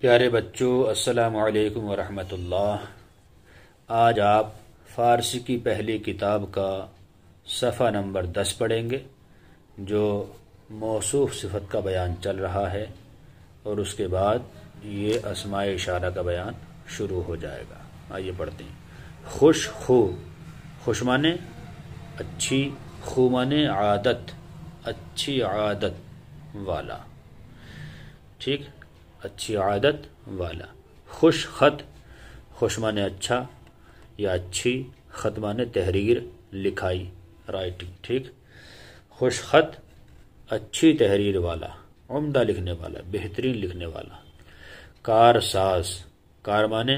प्यारे बच्चों अस्सलाम वालेकुम वरहमतुल्लाह आज आप फारसी की पहली किताब का सफ़ा नंबर दस पढ़ेंगे जो मौसूफ सिफत का बयान चल रहा है और उसके बाद ये असमा इशारा का बयान शुरू हो जाएगा आइए पढ़ते हैं खुश खू खुश माने अच्छी खू माने आदत अच्छी आदत वाला ठीक अच्छी आदत वाला खुश खत खुश माने अच्छा या अच्छी खत माने तहरीर लिखाई राइटिंग ठीक खुश खत अच्छी तहरीर वाला उम्दा लिखने वाला बेहतरीन लिखने वाला कार साज कार माने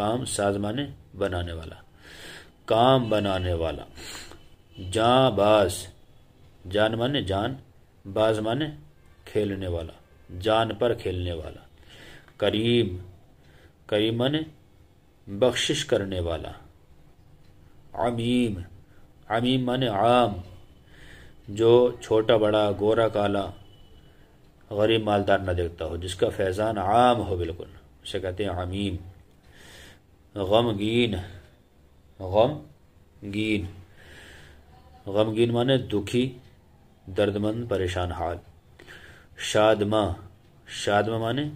काम साज माने बनाने वाला काम बनाने वाला जाँ बाज जान माने जान बाज माने खेलने वाला जान पर खेलने वाला करीम करीमन बख्शिश करने वाला अमीम अमीम मन आम जो छोटा बड़ा गोरा काला गरीब मालदार न देखता हो जिसका फैज़ान आम हो बिल्कुल उसे कहते हैं अमीम गमगीन गमगीन गमगीन माने दुखी दर्दमंद परेशान हाल शादमा में माने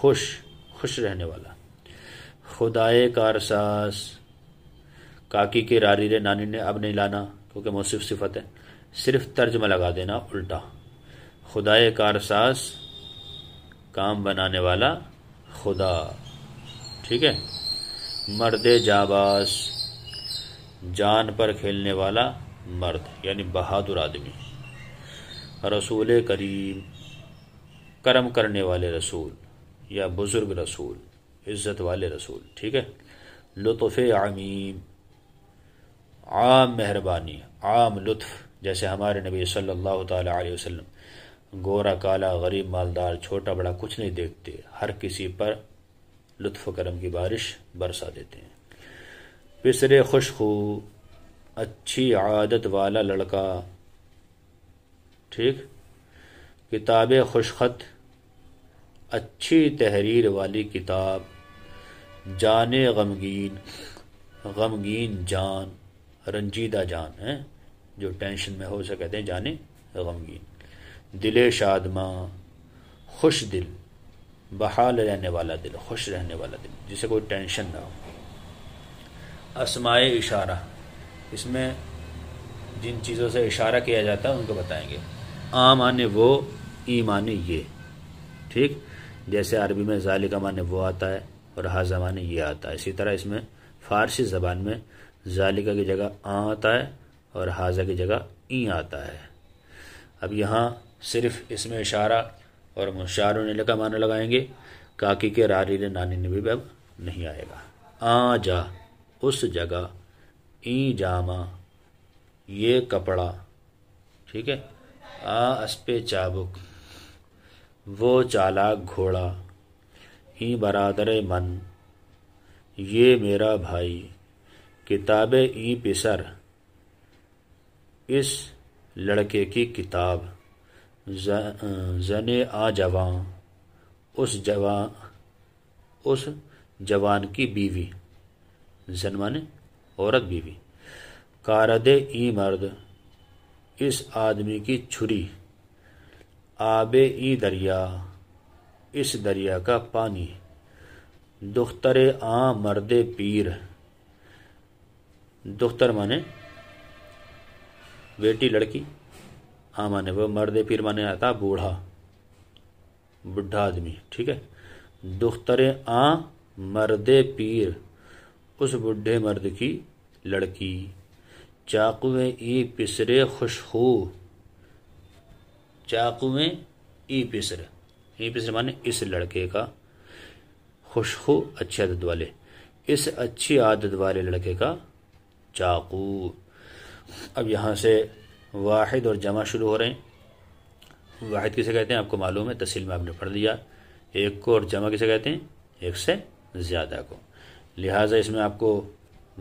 खुश खुश रहने वाला खुदाए कारसास काकी के रारी रे नानी ने अब नहीं लाना क्योंकि मौसफ सिफत है सिर्फ तर्जमा लगा देना उल्टा खुदाए कारसास काम बनाने वाला खुदा ठीक है मर्द जाबास जान पर खेलने वाला मर्द यानी बहादुर आदमी रसूल करीम कर्म करने वाले रसूल या बुज़ुर्ग रसूल इज़्ज़त वाले रसूल ठीक है लुत्फ़ आमीम आम मेहरबानी आम लुत्फ़ जैसे हमारे नबी सल्लल्लाहु अलैहि वसल्लम गोरा काला गरीब मालदार छोटा बड़ा कुछ नहीं देखते हर किसी पर लुत्फ़ करम की बारिश बरसा देते हैं पिसरे खुशखु अच्छी आदत वाला लड़का ठीक किताब खुशखत अच्छी तहरीर वाली किताब जान गमगीन गमगीन जान रंजीदा जान है जो टेंशन में हो सके कहते हैं जाने गमगीन दिले शादमा खुश दिल बहाल रहने वाला दिल खुश रहने वाला दिल जिसे कोई टेंशन ना हो असमाय इशारा इसमें जिन चीज़ों से इशारा किया जाता है उनको बताएंगे आम आने वो ई माने ये ठीक जैसे अरबी में जालिका माने वो आता है और हाजा माने ये आता है इसी तरह इसमें फारसी ज़बान में जालिका की जगह आ आता है और हाजा की जगह ई आता है अब यहाँ सिर्फ इसमें इशारा और मुशार का माना लगाएंगे काकी के रारी ने नानी ने भी अब नहीं आएगा आ जा उस जगह ई जामा ये कपड़ा ठीक है आ अस्पे चाबुक वो चालाक घोड़ा ही बरादर मन ये मेरा भाई किताब ई पिसर इस लड़के की किताब जने आ जवान उस जवान उस जवान की बीवी जन माने औरत बीवी कारदे ई मर्द इस आदमी की छुरी आबे ई दरिया इस दरिया का पानी दुख्तर आ मर्द पीर दुख्तर माने बेटी लड़की आ माने वो मर्द पीर माने आता बूढ़ा बुढ़ा आदमी ठीक है दुख्तर आ मर्द पीर उस बुढ़े मर्द की लड़की चाकुए ई पिसरे खुशबू में ई पिसर ई पिसर माने इस लड़के का खुशखु अच्छी आदत वाले इस अच्छी आदत वाले लड़के का चाकू अब यहाँ से वाहिद और जमा शुरू हो रहे हैं वाहिद किसे कहते हैं आपको मालूम है तहसील में आपने पढ़ लिया एक को और जमा किसे कहते हैं एक से ज़्यादा को लिहाजा इसमें आपको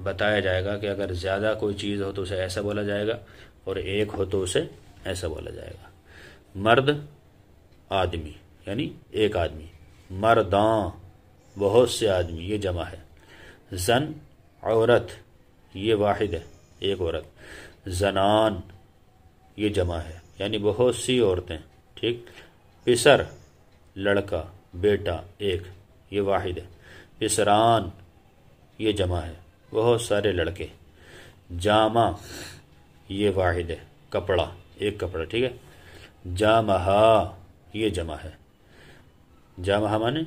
बताया जाएगा कि अगर ज़्यादा कोई चीज़ हो तो उसे ऐसा बोला जाएगा और एक हो तो उसे ऐसा बोला जाएगा मर्द आदमी यानी एक आदमी मर्दां बहुत से आदमी ये जमा है जन औरत ये वाहिद है एक औरत जनान ये जमा है यानी बहुत सी औरतें ठीक पिसर लड़का बेटा एक ये वाहिद है पिसरान ये जमा है बहुत सारे लड़के जामा ये वाहिद है कपड़ा एक कपड़ा ठीक है जामहा ये जमा है जामहा माने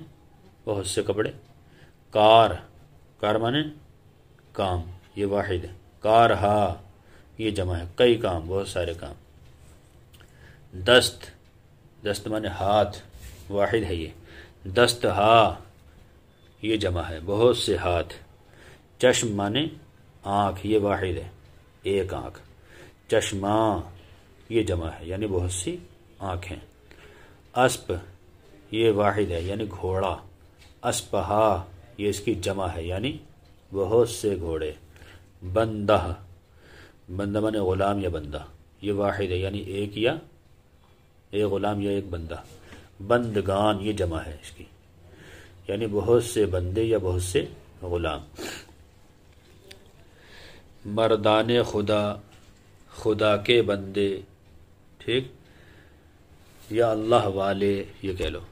बहुत से कपड़े कार कार माने काम ये वाहिद है कार हा ये जमा है कई काम बहुत सारे काम दस्त दस्त माने हाथ वाहिद है ये दस्त हा ये जमा है बहुत से हाथ चश्म माने आँख ये वाहिद है एक आँख चश्मा ये जमा है यानी बहुत सी आँखें अस्प ये वाहिद है यानी घोड़ा अस्पहा ये इसकी जमा है यानी बहुत से घोड़े बंदह बंदा मान ग़ुलाम या बंदा ये वाहिद है यानी एक या एक ग़ुलाम या एक बंदा बंदगान ये जमा है इसकी यानी बहुत से बंदे या बहुत से ग़ुलाम मर्दान खुदा खुदा के बंदे ठीक या अल्लाह वाले ये कह लो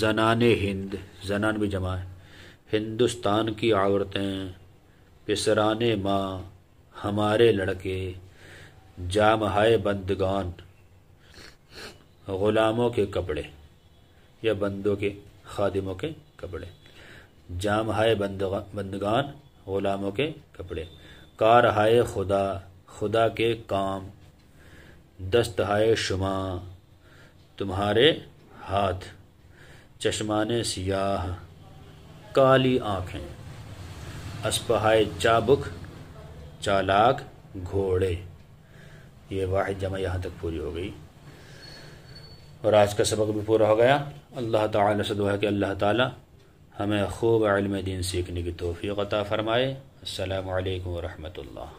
जनान हिंद जनान भी जमा है हिंदुस्तान की आवरतें पिसरान माँ हमारे लड़के जाम हाय बंदगान ग़ुलामों के कपड़े या बंदों के खादिमों के कपड़े जाम हाय बंदगान ग़ुलामों के कपड़े कार हाय खुदा खुदा के काम दस्त हाय शुमा तुम्हारे हाथ चश्मान सियाह काली आँखें असपहाय चाबुक चालाक घोड़े ये वाहिद जमा यहाँ तक पूरी हो गई और आज का सबक भी पूरा हो गया अल्लाह ताला से दुआ है कि अल्लाह ताला हमें खूब आलम दिन सीखने की तोफ़ी अता फ़रमाए अल्लाम वरहमतुल्ला